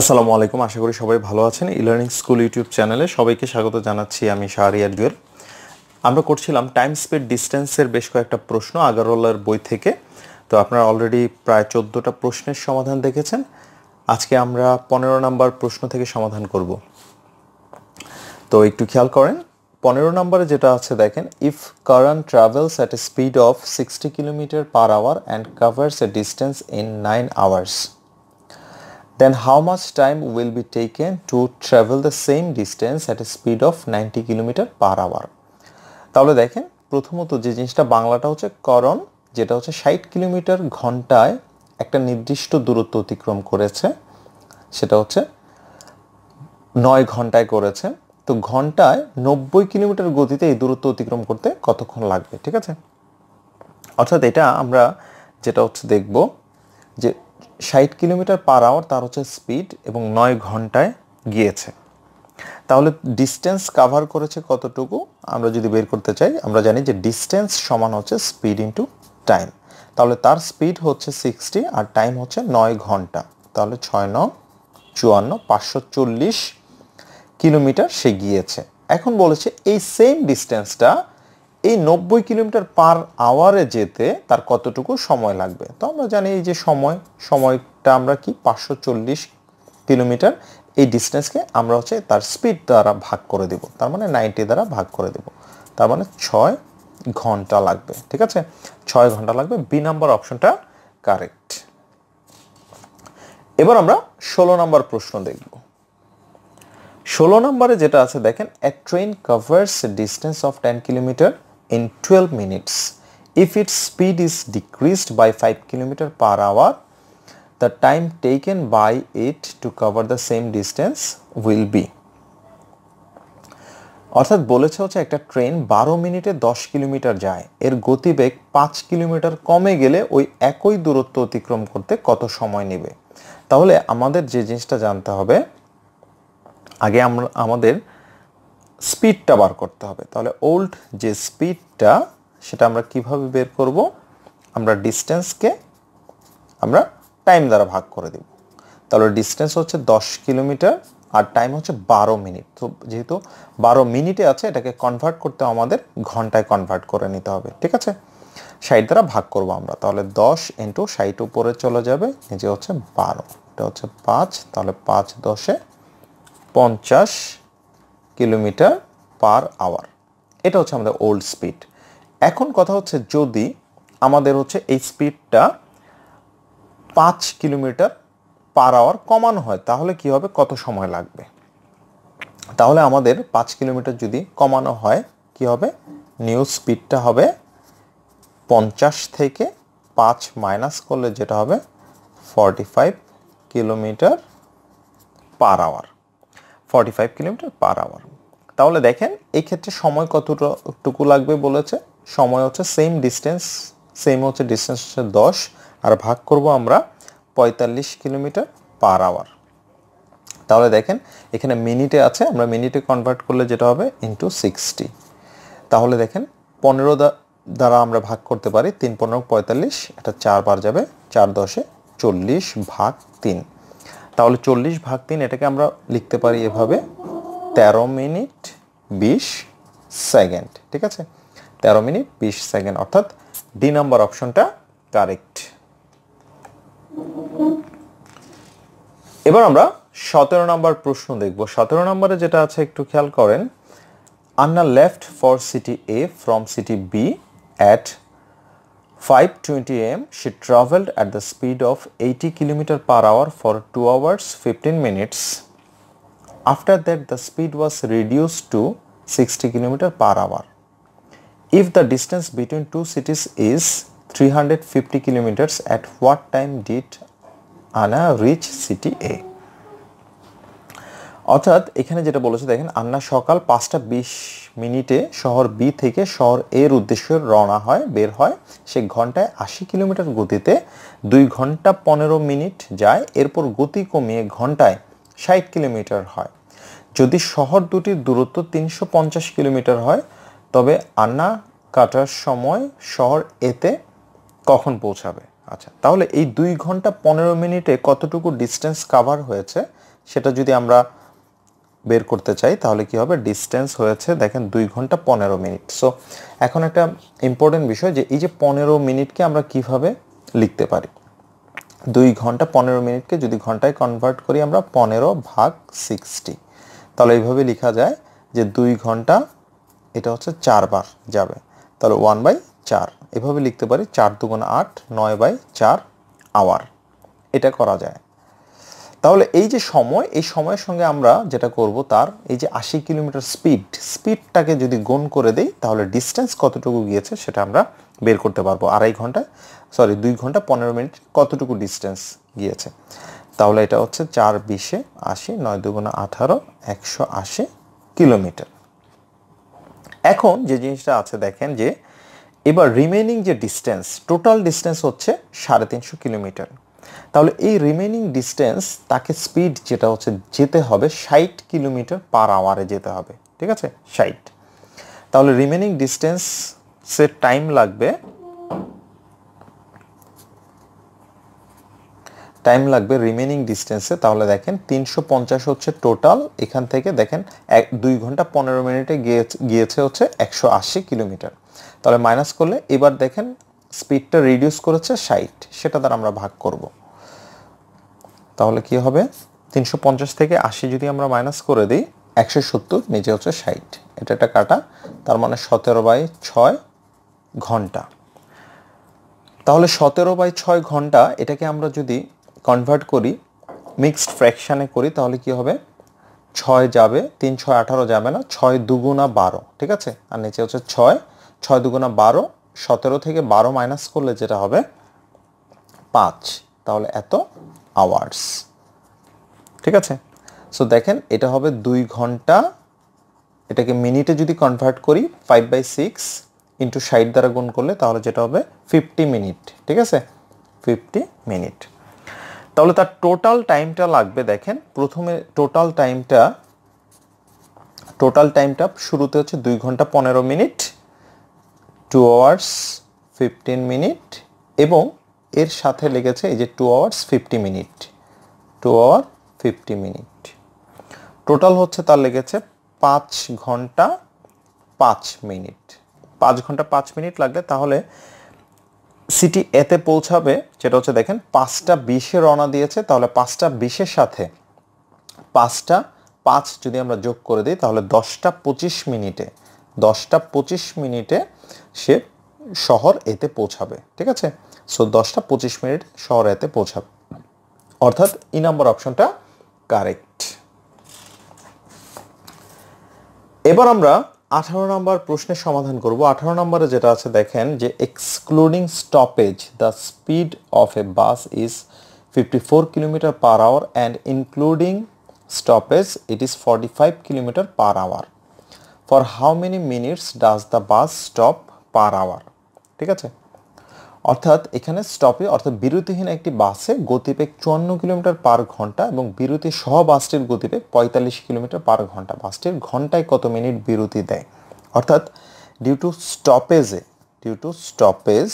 আসসালামু আলাইকুম আশা করি সবাই ভালো আছেন ইলার্নিং স্কুল ইউটিউব চ্যানেলে সবাইকে স্বাগত জানাচ্ছি আমি শাহরিয়ার জুয়েল আমরা করছিলাম টাইম স্পিড ডিস্টেন্সের বেশ কয়েকটা প্রশ্ন আগারওয়ালার বই থেকে তো আপনারা অলরেডি প্রায় চোদ্দোটা প্রশ্নের সমাধান দেখেছেন আজকে আমরা পনেরো নাম্বার প্রশ্ন থেকে সমাধান করব তো একটু খেয়াল করেন পনেরো নম্বরে যেটা আছে দেখেন if Karan travels at a speed of sixty kilometre per hour and covers a distance in nine hours then how much time will be taken to travel the same distance at a speed of 90 kilometre per hour তাহলে দেখেন প্রথমত যে জিনিসটা বাংলাটা হচ্ছে করণ যেটা হচ্ছে 60 kilometre ঘন্টায় একটা নির্দিষ্ট দূরত্ব অতিক্রম করেছে সেটা হচ্ছে নয় ঘন্টায় করেছে তো ঘন্টায় নব্বই কিলোমিটার গতিতে এই দূরত্ব অতিক্রম করতে কতক্ষণ লাগবে ঠিক আছে অর্থাৎ এটা আমরা যেটা হচ্ছে দেখব যে ষাট কিলোমিটার পার আওয়ার তার হচ্ছে স্পিড এবং নয় ঘন্টায় গিয়েছে তাহলে ডিস্টেন্স কাভার করেছে কতটুকু আমরা যদি বের করতে চাই আমরা জানি যে ডিস্টেন্স সমান হচ্ছে স্পিড ইন্টু টাইম তাহলে তার স্পিড হচ্ছে সিক্সটি আর টাইম হচ্ছে নয় ঘন্টা তাহলে ছয় ন চুয়ান্ন পাঁচশো চল্লিশ কিলোমিটার সে গিয়েছে এখন বলেছে এই সেম ডিস্টেন্সটা এই নব্বই কিলোমিটার পার আওয়ারে যেতে তার কতটুকু সময় লাগবে তো আমরা জানি এই যে সময় সময়টা আমরা কি পাঁচশো চল্লিশ কিলোমিটার এই ডিস্টেন্সকে আমরা হচ্ছে তার স্পিড দ্বারা ভাগ করে দেব তার মানে নাইনটি দ্বারা ভাগ করে দেব তার মানে ছয় ঘন্টা লাগবে ঠিক আছে ছয় ঘন্টা লাগবে বি নাম্বার অপশনটা কারেক্ট এবার আমরা ষোলো নাম্বার প্রশ্ন দেখব ষোলো নম্বরে যেটা আছে দেখেন a train covers distance of ten kilometre in 12 minutes. If its speed is decreased by 5 km per hour, the time taken by it to cover the same distance will be. অর্থাৎ বলেছে হচ্ছে একটা ট্রেন বারো মিনিটে দশ kilometre যায় এর গতিবেগ পাঁচ কিলোমিটার কমে গেলে ওই একই দূরত্ব অতিক্রম করতে কত সময় নেবে তাহলে আমাদের যে জিনিসটা জানতে হবে আগে আমরা আমাদের স্পিডটা বার করতে হবে তাহলে ওল্ড যে স্পিডটা সেটা আমরা কিভাবে বের করব আমরা ডিস্টেন্সকে আমরা টাইম দ্বারা ভাগ করে দেব তাহলে ডিস্টেন্স হচ্ছে 10 কিলোমিটার আর টাইম হচ্ছে বারো মিনিট তো যেহেতু বারো মিনিটে আছে এটাকে কনভার্ট করতে আমাদের ঘন্টায় কনভার্ট করে নিতে হবে ঠিক আছে ষাট দ্বারা ভাগ করব আমরা তাহলে দশ ইন্টু ষাট উপরে চলে যাবে নিচে হচ্ছে বারো এটা হচ্ছে পাঁচ তাহলে পাঁচ দশে পঞ্চাশ কিলোমিটার পার আওয়ার এটা হচ্ছে আমাদের ওল্ড স্পিড এখন কথা হচ্ছে যদি আমাদের হচ্ছে এই স্পিডটা পাঁচ কিলোমিটার পার আওয়ার কমানো হয় তাহলে কি হবে কত সময় লাগবে তাহলে আমাদের পাঁচ কিলোমিটার যদি কমানো হয় কি হবে নিউ স্পিডটা হবে পঞ্চাশ থেকে পাঁচ মাইনাস করলে যেটা হবে forty five kilometre per hour forty five kilometre per hour তাহলে দেখেন এই ক্ষেত্রে সময় কতটুকু লাগবে বলেছে সময় হচ্ছে সেম ডিস্টেন্স সেম হচ্ছে ডিস্টেন্স হচ্ছে দশ আর ভাগ করব আমরা পঁয়তাল্লিশ কিলোমিটার পার আওয়ার তাহলে দেখেন এখানে মিনিটে আছে আমরা মিনিটে কনভার্ট করলে যেটা হবে ইন্টু সিক্সটি তাহলে দেখেন পনেরো দ্বারা আমরা ভাগ করতে পারি তিন পনেরো পঁয়তাল্লিশ এটা চারবার যাবে চার দশে চল্লিশ ভাগ তিন তাহলে চল্লিশ ভাগ তিন এটাকে আমরা লিখতে পারি এভাবে তেরো মিনিট বিশ সেকেন্ড ঠিক আছে তেরো মিনিট বিশ সেকেন্ড অর্থাৎ ডি নাম্বার অপশনটা কারেক্ট এবার আমরা সতেরো নম্বর প্রশ্ন দেখব সতেরো নাম্বারে যেটা আছে একটু খেয়াল করেন Anna left for city A from city B at 520 am she traveled at the speed of 80 km per hour for 2 hours 15 minutes. After that the speed was reduced to 60 km per hour. If the distance between two cities is 350 kilometers at what time did Anna reach city A? অর্থাৎ এখানে যেটা বলেছে দেখেন আন্না সকাল পাঁচটা বিশ মিনিটে শহর বি থেকে শহর এর উদ্দেশ্যে রওনা হয় বের হয় সে ঘন্টায় আশি কিলোমিটার গতিতে দুই ঘন্টা পনেরো মিনিট যায় এরপর গতি কমিয়ে ঘন্টায় ষাট কিলোমিটার হয় যদি শহর দুটির দূরত্ব তিনশো পঞ্চাশ কিলোমিটার হয় তবে আন্না কাটার সময় শহর এতে কখন পৌঁছাবে আচ্ছা তাহলে এই দুই ঘন্টা পনেরো মিনিটে কতটুকু ডিস্টেন্স কাভার হয়েছে সেটা যদি আমরা বের করতে চাই তাহলে কি হবে ডিস্টেন্স হয়েছে দেখেন দুই ঘন্টা পনেরো মিনিট সো এখন একটা ইম্পর্টেন্ট বিষয় যে এই যে পনেরো মিনিটকে আমরা কিভাবে লিখতে পারি দুই ঘন্টা পনেরো মিনিটকে যদি ঘন্টায় কনভার্ট করি আমরা পনেরো ভাগ সিক্সটি তাহলে এইভাবে লেখা যায় যে দুই ঘন্টা এটা হচ্ছে চারবার যাবে তাহলে ওয়ান বাই চার এভাবে লিখতে পারি চার দুগুণ আট নয় বাই চার আওয়ার এটা করা যায় তাহলে এই যে সময় এই সময়ের সঙ্গে আমরা যেটা করব তার এই যে আশি কিলোমিটার স্পিড স্পিডটাকে যদি গুণ করে দেই তাহলে ডিস্টেন্স কতটুকু গিয়েছে সেটা আমরা বের করতে পারবো আড়াই ঘন্টা সরি দুই ঘন্টা পনেরো মিনিট কতটুকু ডিস্টেন্স গিয়েছে তাহলে এটা হচ্ছে চার বিশে আশি নয় দুগুণা আঠারো একশো আশি কিলোমিটার এখন যে জিনিসটা আছে দেখেন যে এবার রিমেনিং যে ডিস্টেন্স টোটাল ডিস্টেন্স হচ্ছে সাড়ে তিনশো কিলোমিটার তাহলে এই রিমেনিং ডিস্টেন্স তাকে স্পিড যেটা হচ্ছে যেতে হবে ষাট কিলোমিটার পার আওয়ারে যেতে হবে ঠিক আছে ষাট তাহলে রিমেনিং ডিস্টেন্সের টাইম লাগবে টাইম লাগবে রিমেনিং ডিস্টেন্সে তাহলে দেখেন তিনশো হচ্ছে টোটাল এখান থেকে দেখেন এক দুই ঘন্টা পনেরো মিনিটে গিয়েছে হচ্ছে একশো কিলোমিটার তাহলে মাইনাস করলে এবার দেখেন স্পিডটা রিডিউস করেছে ষাট সেটা দ্বারা আমরা ভাগ করব তাহলে কি হবে তিনশো পঞ্চাশ থেকে আশি যদি আমরা মাইনাস করে দিই একশো সত্তর নিচে হচ্ছে ষাট এটা একটা কাটা তার মানে সতেরো বাই ছয় ঘন্টা তাহলে সতেরো বাই ছয় ঘন্টা এটাকে আমরা যদি কনভার্ট করি মিক্সড ফ্র্যাকশানে করি তাহলে কি হবে ছয় যাবে তিন ছয় আঠারো যাবে না ছয় দুগুণা বারো ঠিক আছে আর নিচে হচ্ছে ছয় ছয় দুগুণা বারো সতেরো থেকে বারো মাইনাস করলে যেটা হবে পাঁচ তাহলে এত আওয়ার্স ঠিক আছে সো দেখেন এটা হবে দুই ঘন্টা এটাকে মিনিটে যদি কনভার্ট করি ফাইভ বাই সিক্স ইন্টু সাইড দ্বারা গুণ করলে তাহলে যেটা হবে ফিফটি মিনিট ঠিক আছে ফিফটি মিনিট তাহলে তার টোটাল টাইমটা লাগবে দেখেন প্রথমে টোটাল টাইমটা টোটাল টাইমটা শুরুতে হচ্ছে দুই ঘন্টা পনেরো মিনিট টু আওয়ার্স ফিফটিন মিনিট এবং এর সাথে লেগেছে এই যে টু আওয়ার্স ফিফটি মিনিট টু আওয়ার ফিফটি মিনিট টোটাল হচ্ছে তার লেগেছে পাঁচ ঘন্টা পাঁচ মিনিট পাঁচ ঘন্টা পাঁচ মিনিট লাগলে তাহলে সিটি এতে পৌঁছাবে যেটা হচ্ছে দেখেন পাঁচটা বিশে রওনা দিয়েছে তাহলে পাঁচটা বিশের সাথে পাঁচটা পাঁচ যদি আমরা যোগ করে দিই তাহলে দশটা পঁচিশ মিনিটে দশটা পঁচিশ মিনিটে সে শহর এতে পৌঁছাবে ঠিক আছে সো দশটা পঁচিশ মিনিট শহর এতে পৌঁছাবে অর্থাৎ ই নাম্বার অপশনটা কারেক্ট এবার আমরা আঠারো নম্বর প্রশ্নের সমাধান করব আঠারো নম্বরে যেটা আছে দেখেন যে excluding stoppage the speed of a bus is fifty four kilometre per hour and including stoppage it is forty five kilometre per hour for how many minutes does the bus stop per hour ঠিক আছে অর্থাৎ এখানে স্টপে অর্থাৎ বিরতিহীন একটি বাসে গতিবেগ চুয়ান্ন kilometre পার ঘন্টা এবং বিরতি সহ বাসটির গতিবেগ পঁয়তাল্লিশ কিলোমিটার পার ঘন্টা বাসটির ঘন্টায় কত মিনিট বিরতি দেয় অর্থাৎ ডিউ টু স্টপেজে ডিউ টু স্টপেজ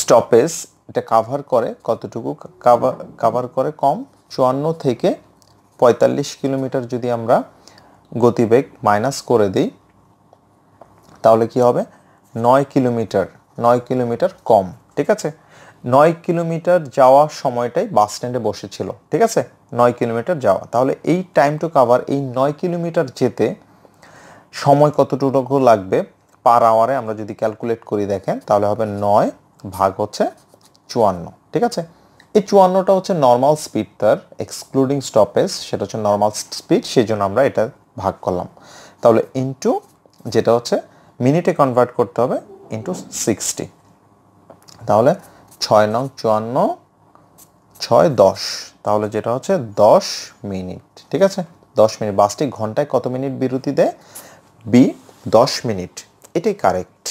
স্টপেজ এটা কাভার করে কতটুকু কাভার কাভার করে কম চুয়ান্ন থেকে পঁয়তাল্লিশ কিলোমিটার যদি আমরা গতিবেগ মাইনাস করে দিই তাহলে কি হবে নয় কিলোমিটার নয় কিলোমিটার কম ঠিক আছে নয় কিলোমিটার যাওয়ার সময়টাই বাস স্ট্যান্ডে বসেছিল ঠিক আছে নয় কিলোমিটার যাওয়া তাহলে এই টাইম টু কাভার এই নয় কিলোমিটার যেতে সময় কতটুকু লাগবে পার আওয়ারে আমরা যদি ক্যালকুলেট করি দেখেন তাহলে হবে নয় ভাগ হচ্ছে চুয়ান্ন ঠিক আছে এই চুয়ান্নটা হচ্ছে নর্মাল স্পিড তার এক্সক্লুডিং স্টপেজ সেটা হচ্ছে নর্মাল স্পিড সেই জন্য আমরা এটা ভাগ করলাম তাহলে ইন্টু যেটা হচ্ছে মিনিটে কনভার্ট করতে হবে ইন্টু সিক্সটি তাহলে ছয় নং চুয়ান্ন ছয় দশ তাহলে যেটা হচ্ছে দশ মিনিট ঠিক আছে দশ মিনিট বাসটি ঘন্টায় কত মিনিট বিরতি দেয় বি দশ মিনিট এটাই কারেক্ট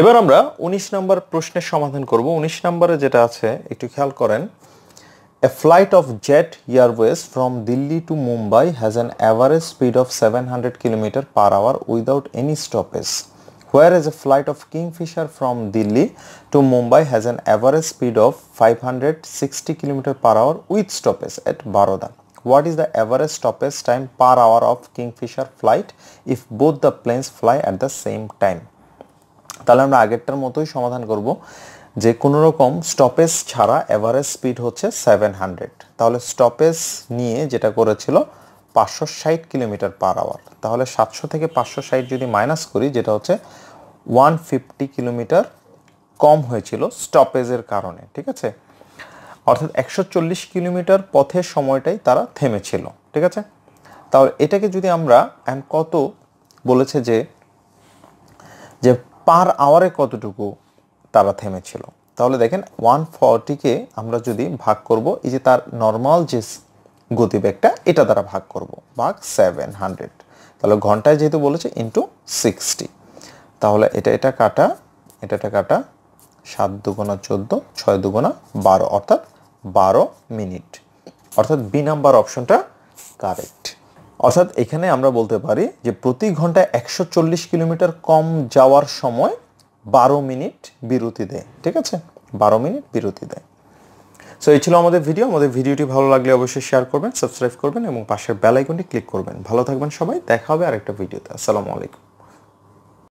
এবার আমরা ১৯ নম্বর প্রশ্নের সমাধান করব ১৯ নম্বরে যেটা আছে একটু খেয়াল করেন A flight of Jet Airways from Delhi to Mumbai has an average speed of 700 km per hour without any stoppage, whereas a flight of Kingfisher from Delhi to Mumbai has an average speed of 560 km per hour with stoppage at Baroda. What is the average stoppage time per hour of Kingfisher flight if both the planes fly at the same time? তাহলে আমরা আগেরটার মতোই সমাধান করব যে কোনো রকম stoppage ছাড়া অ্যাভারেজ স্পিড হচ্ছে সেভেন হান্ড্রেড তাহলে স্টপেজ নিয়ে যেটা করেছিল পাঁচশো ষাট কিলোমিটার পার আওয়ার তাহলে সাতশো থেকে পাঁচশো ষাট যদি মাইনাস করি যেটা হচ্ছে ওয়ান ফিফটি কিলোমিটার কম হয়েছিল স্টপেজের কারণে ঠিক আছে অর্থাৎ একশো চল্লিশ কিলোমিটার পথের সময়টাই তারা থেমেছিল ঠিক আছে তাহলে এটাকে যদি আমরা অ্যান্ড কত বলেছে যে যে পার আওয়ারে কতটুকু তারা থেমেছিল তাহলে দেখেন ওয়ান ফর্টিকে আমরা যদি ভাগ করব এই যে তার নর্মাল যে গতিবেগটা এটা দ্বারা ভাগ করব ভাগ সেভেন হান্ড্রেড তাহলে ঘন্টায় যেহেতু বলেছে ইন্টু সিক্সটি তাহলে এটা এটা কাটা এটা এটা কাটা সাত দুগোনা চোদ্দো ছয় দুগোনা বারো অর্থাৎ বারো মিনিট অর্থাৎ বি নাম্বার অপশনটা কারেক্ট অর্থাৎ এখানে আমরা বলতে পারি যে প্রতি ঘন্টায় একশো কিলোমিটার কম যাওয়ার সময় বারো মিনিট বিরতি দেয় ঠিক আছে বারো মিনিট বিরতি দেয় সো এই ছিল আমাদের ভিডিও আমাদের ভিডিওটি ভালো লাগলে অবশ্যই শেয়ার করবেন সাবস্ক্রাইব করবেন এবং পাশের বেল আইকনটি ক্লিক করবেন ভালো থাকবেন সবাই দেখা হবে আরেকটা ভিডিওতে আসসালামু আলাইকুম